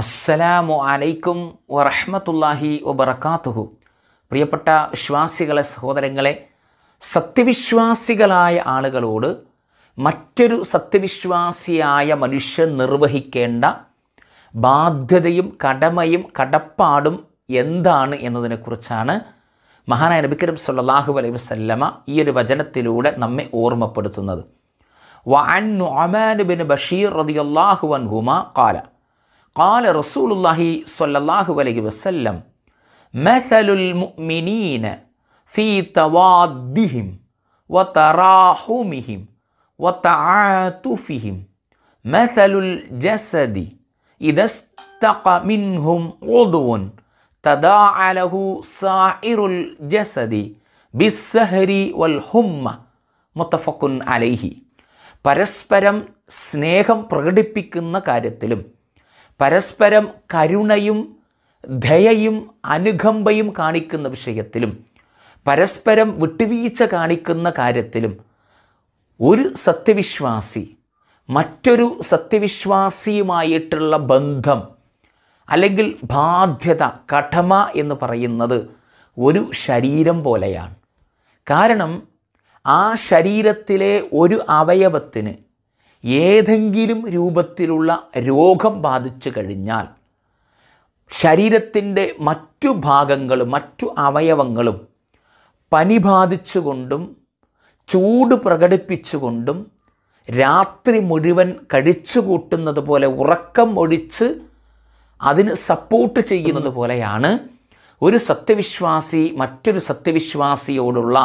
അസ്സലാമു അലൈക്കും വറഹ്മത്തുള്ളാഹി വബർക്കാത്തുഹു പ്രിയപ്പെട്ട വിശ്വാസികളെ സഹോദരങ്ങളെ സത്യവിശ്വാസികളായ ആളുകളോട് മറ്റൊരു സത്യവിശ്വാസിയായ മനുഷ്യൻ നിർവഹിക്കേണ്ട ബാധ്യതയും കടമയും കടപ്പാടും എന്താണ് എന്നതിനെക്കുറിച്ചാണ് മഹാനായ നബിക്കരം സല്ലാഹു അലൈഹി വസല്ലമ ഈ ഒരു വചനത്തിലൂടെ നമ്മെ ഓർമ്മപ്പെടുത്തുന്നത് വഅൻ നുഅമാൻ ബിൻ ബഷീർ റളിയല്ലാഹു അൻഹുമാ ഖാല قال رسول الله صلى الله عليه وسلم مثل المؤمنين في توادهم وتراحمهم وتعاطفهم مثل الجسد إذا استق منهم عضو تداعى له سائر الجسد بالسهر والحمى متفق عليه പരസ്പരം സ്നേഹം പ്രകടിപ്പിക്കുന്ന കാര്യത്തിലും പരസ്പരം കരുണയും ദയയും അനുകമ്പയും കാണിക്കുന്ന വിഷയത്തിലും പരസ്പരം വിട്ടുവീഴ്ച കാണിക്കുന്ന കാര്യത്തിലും ഒരു സത്യവിശ്വാസി മറ്റൊരു സത്യവിശ്വാസിയുമായിട്ടുള്ള ബന്ധം അല്ലെങ്കിൽ ബാധ്യത കടമ എന്ന് പറയുന്നത് ഒരു ശരീരം പോലെയാണ് കാരണം ആ ശരീരത്തിലെ ഒരു അവയവത്തിന് ഏതെങ്കിലും രൂപത്തിലുള്ള രോഗം ബാധിച്ചു കഴിഞ്ഞാൽ ശരീരത്തിൻ്റെ മറ്റു ഭാഗങ്ങളും മറ്റു അവയവങ്ങളും പനി ബാധിച്ചുകൊണ്ടും ചൂട് പ്രകടിപ്പിച്ചുകൊണ്ടും രാത്രി മുഴുവൻ കഴിച്ചു കൂട്ടുന്നത് പോലെ ഉറക്കം ഒഴിച്ച് അതിന് സപ്പോർട്ട് ചെയ്യുന്നത് പോലെയാണ് ഒരു സത്യവിശ്വാസി മറ്റൊരു സത്യവിശ്വാസിയോടുള്ള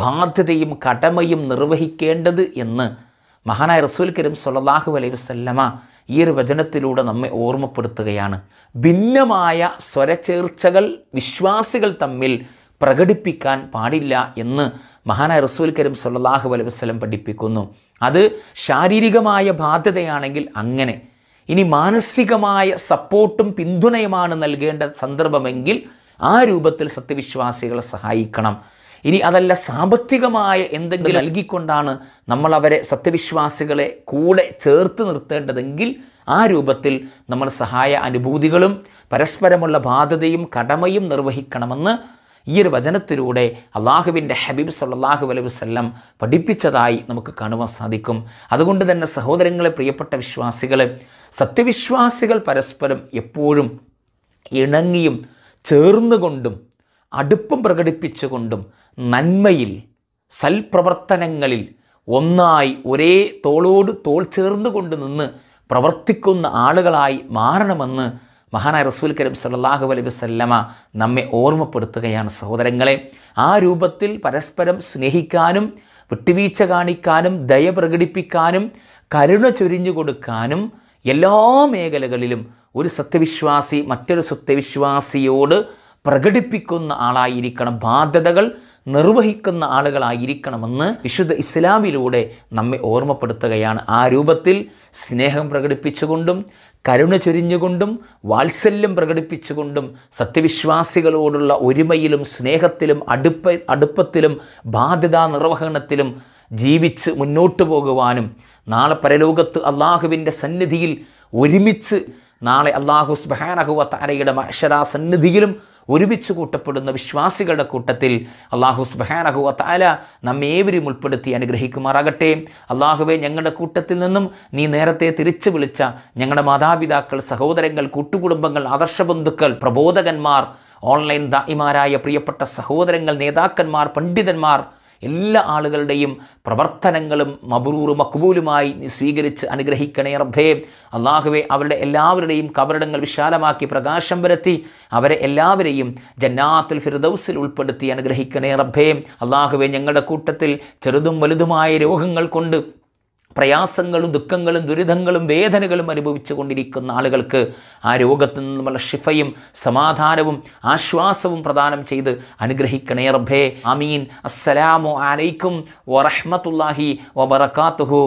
ബാധ്യതയും കടമയും നിർവഹിക്കേണ്ടത് എന്ന് മഹാനായ റസൂൽ കരീം സൊല്ലാഹു അലൈഹി വസ്ല്ലമ ഈ ഒരു വചനത്തിലൂടെ നമ്മെ ഓർമ്മപ്പെടുത്തുകയാണ് ഭിന്നമായ സ്വരചേർച്ചകൾ വിശ്വാസികൾ തമ്മിൽ പ്രകടിപ്പിക്കാൻ പാടില്ല എന്ന് മഹാനായ റസൂൽ കരീം സൊല്ലാഹു അലൈഹി വസ്ലം പഠിപ്പിക്കുന്നു അത് ശാരീരികമായ ബാധ്യതയാണെങ്കിൽ അങ്ങനെ ഇനി മാനസികമായ സപ്പോർട്ടും പിന്തുണയുമാണ് നൽകേണ്ട സന്ദർഭമെങ്കിൽ ആ രൂപത്തിൽ സത്യവിശ്വാസികളെ സഹായിക്കണം ഇനി അതല്ല സാമ്പത്തികമായ എന്തെങ്കിലും നൽകിക്കൊണ്ടാണ് നമ്മൾ അവരെ സത്യവിശ്വാസികളെ കൂടെ ചേർത്ത് നിർത്തേണ്ടതെങ്കിൽ ആ രൂപത്തിൽ നമ്മൾ സഹായ അനുഭൂതികളും പരസ്പരമുള്ള ബാധ്യതയും കടമയും നിർവഹിക്കണമെന്ന് ഈ ഒരു വചനത്തിലൂടെ അള്ളാഹുവിൻ്റെ ഹബീബ് സല്ലാഹു അലൈഹി വസ്ല്ലം പഠിപ്പിച്ചതായി നമുക്ക് കാണുവാൻ സാധിക്കും അതുകൊണ്ട് തന്നെ സഹോദരങ്ങളെ പ്രിയപ്പെട്ട വിശ്വാസികളെ സത്യവിശ്വാസികൾ പരസ്പരം എപ്പോഴും ഇണങ്ങിയും ചേർന്നുകൊണ്ടും അടുപ്പം പ്രകടിപ്പിച്ചുകൊണ്ടും നന്മയിൽ സൽപ്രവർത്തനങ്ങളിൽ ഒന്നായി ഒരേ തോളോട് തോൾ ചേർന്നുകൊണ്ട് നിന്ന് പ്രവർത്തിക്കുന്ന ആളുകളായി മാറണമെന്ന് മഹാനായ റസൂൽ കരീം സല്ലാഹു അലൈ വസ്ല്ലമ നമ്മെ ഓർമ്മപ്പെടുത്തുകയാണ് സഹോദരങ്ങളെ ആ രൂപത്തിൽ പരസ്പരം സ്നേഹിക്കാനും വിട്ടുവീഴ്ച കാണിക്കാനും ദയ പ്രകടിപ്പിക്കാനും കരുണ ചൊരിഞ്ഞു കൊടുക്കാനും എല്ലാ മേഖലകളിലും ഒരു സത്യവിശ്വാസി മറ്റൊരു സത്യവിശ്വാസിയോട് പ്രകടിപ്പിക്കുന്ന ആളായിരിക്കണം ബാധ്യതകൾ നിർവഹിക്കുന്ന ആളുകളായിരിക്കണമെന്ന് വിശുദ്ധ ഇസ്ലാമിലൂടെ നമ്മെ ഓർമ്മപ്പെടുത്തുകയാണ് ആ രൂപത്തിൽ സ്നേഹം പ്രകടിപ്പിച്ചുകൊണ്ടും കരുണ ചൊരിഞ്ഞുകൊണ്ടും വാത്സല്യം പ്രകടിപ്പിച്ചുകൊണ്ടും സത്യവിശ്വാസികളോടുള്ള ഒരുമയിലും സ്നേഹത്തിലും അടുപ്പ അടുപ്പത്തിലും ബാധ്യതാ നിർവഹണത്തിലും ജീവിച്ച് മുന്നോട്ട് പോകുവാനും നാളെ പരലോകത്ത് അള്ളാഹുവിൻ്റെ സന്നിധിയിൽ ഒരുമിച്ച് നാളെ അള്ളാഹു സ്ബഹാനഹുവ താരയുടെ മഹഷരാ സന്നിധിയിലും ഒരുമിച്ച് കൂട്ടപ്പെടുന്ന വിശ്വാസികളുടെ കൂട്ടത്തിൽ അള്ളാഹു സുബാനഹു താല നമ്മേവരും ഉൾപ്പെടുത്തി അനുഗ്രഹിക്കുമാറാകട്ടെ അള്ളാഹുവെ ഞങ്ങളുടെ കൂട്ടത്തിൽ നിന്നും നീ നേരത്തെ തിരിച്ചു വിളിച്ച ഞങ്ങളുടെ മാതാപിതാക്കൾ സഹോദരങ്ങൾ കൂട്ടുകുടുംബങ്ങൾ ആദർശ ബന്ധുക്കൾ പ്രബോധകന്മാർ ഓൺലൈൻ ദായിമാരായ പ്രിയപ്പെട്ട സഹോദരങ്ങൾ നേതാക്കന്മാർ പണ്ഡിതന്മാർ എല്ലാ ആളുകളുടെയും പ്രവർത്തനങ്ങളും മബുറൂറും മക്ബൂലുമായി സ്വീകരിച്ച് അനുഗ്രഹിക്കണേ റബ്ബേ അള്ളാഹുവെ അവരുടെ എല്ലാവരുടെയും കബറിടങ്ങൾ വിശാലമാക്കി പ്രകാശം വരുത്തി അവരെ എല്ലാവരെയും ജന്നാത്തിൽ ഫിർദൌസിൽ ഉൾപ്പെടുത്തി അനുഗ്രഹിക്കണേ റബ്ബേ അള്ളാഹുവെ ഞങ്ങളുടെ കൂട്ടത്തിൽ ചെറുതും വലുതുമായ രോഗങ്ങൾ കൊണ്ട് പ്രയാസങ്ങളും ദുഃഖങ്ങളും ദുരിതങ്ങളും വേദനകളും അനുഭവിച്ചു കൊണ്ടിരിക്കുന്ന ആളുകൾക്ക് ആ രോഗത്തിൽ നിന്നുമുള്ള ഷിഫയും സമാധാനവും ആശ്വാസവും പ്രദാനം ചെയ്ത് അനുഗ്രഹിക്കണേ റബ്ബേ അമീൻ അസ്സലാമു അലൈക്കും വറഹ്മത്തുള്ളാഹി വബറകാതുഹു